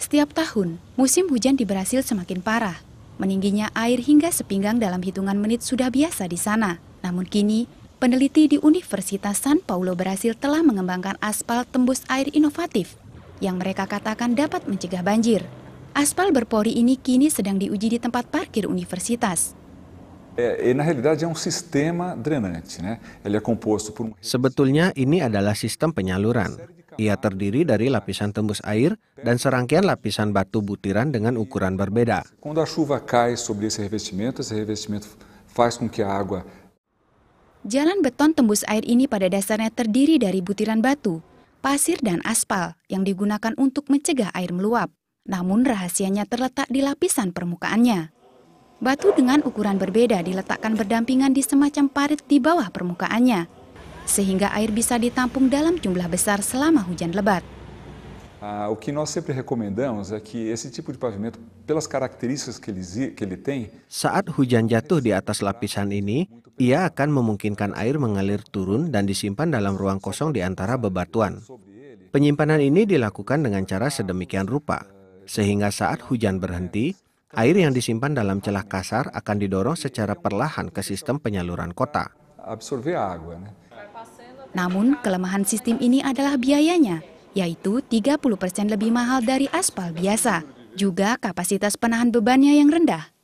Setiap tahun, musim hujan di Brasil semakin parah. Meningginya air hingga sepinggang dalam hitungan menit sudah biasa di sana. Namun kini, peneliti di Universitas San Paulo Brasil telah mengembangkan aspal tembus air inovatif yang mereka katakan dapat mencegah banjir. Aspal berpori ini kini sedang diuji di tempat parkir universitas. E, um Sebetulnya ini adalah sistem penyaluran. Ia terdiri dari lapisan tembus air dan serangkaian lapisan batu butiran dengan ukuran berbeda. Jalan beton tembus air ini pada dasarnya terdiri dari butiran batu, pasir dan aspal yang digunakan untuk mencegah air meluap. Namun rahasianya terletak di lapisan permukaannya. Batu dengan ukuran berbeda diletakkan berdampingan di semacam parit di bawah permukaannya sehingga air bisa ditampung dalam jumlah besar selama hujan lebat. Ah, o que nós sempre recomendamos é que esse tipo de pavimento, pelas características que ele, que ele tem... Saat hujan jatuh di atas lapisan ini, ia akan memungkinkan air mengalir turun dan disimpan dalam ruang kosong di antara bebatuan. Penyimpanan ini dilakukan dengan cara sedemikian rupa, sehingga saat hujan berhenti, air yang disimpan dalam celah kasar akan didorong secara perlahan ke sistem penyaluran kota. Namun, kelemahan sistem ini adalah biayanya, yaitu 30% lebih mahal dari aspal biasa, juga kapasitas penahan bebannya yang rendah.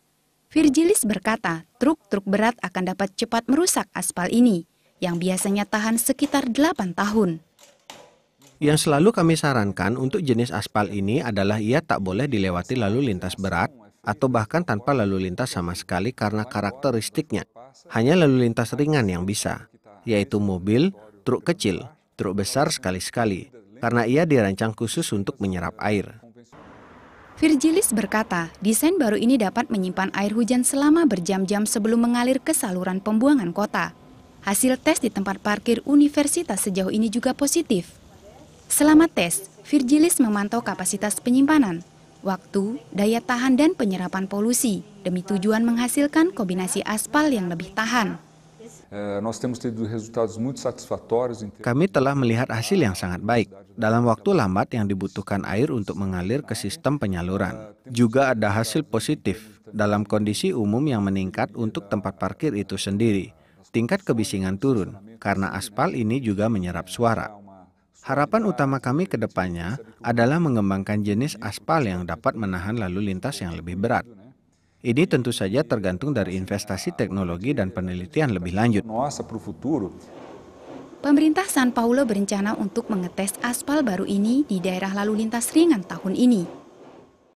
Virgilis berkata, truk-truk berat akan dapat cepat merusak aspal ini, yang biasanya tahan sekitar 8 tahun. Yang selalu kami sarankan untuk jenis aspal ini adalah ia tak boleh dilewati lalu lintas berat atau bahkan tanpa lalu lintas sama sekali karena karakteristiknya. Hanya lalu lintas ringan yang bisa yaitu mobil, truk kecil, truk besar sekali-sekali, karena ia dirancang khusus untuk menyerap air. Virgilis berkata, desain baru ini dapat menyimpan air hujan selama berjam-jam sebelum mengalir ke saluran pembuangan kota. Hasil tes di tempat parkir universitas sejauh ini juga positif. Selama tes, Virgilis memantau kapasitas penyimpanan, waktu, daya tahan dan penyerapan polusi demi tujuan menghasilkan kombinasi aspal yang lebih tahan. Eh, kami telah melihat hasil yang sangat baik dalam waktu lambat yang dibutuhkan air untuk mengalir ke sistem penyaluran. Juga ada hasil positif dalam kondisi umum yang meningkat untuk tempat parkir itu sendiri. Tingkat kebisingan turun karena aspal ini juga menyerap suara. Harapan utama kami ke depannya adalah mengembangkan jenis aspal yang dapat menahan lalu lintas yang lebih berat. Ini tentu saja tergantung dari investasi teknologi dan penelitian lebih lanjut. Pemerintah San Paulo berencana untuk mengetes aspal baru ini di daerah lalu lintas ringan tahun ini.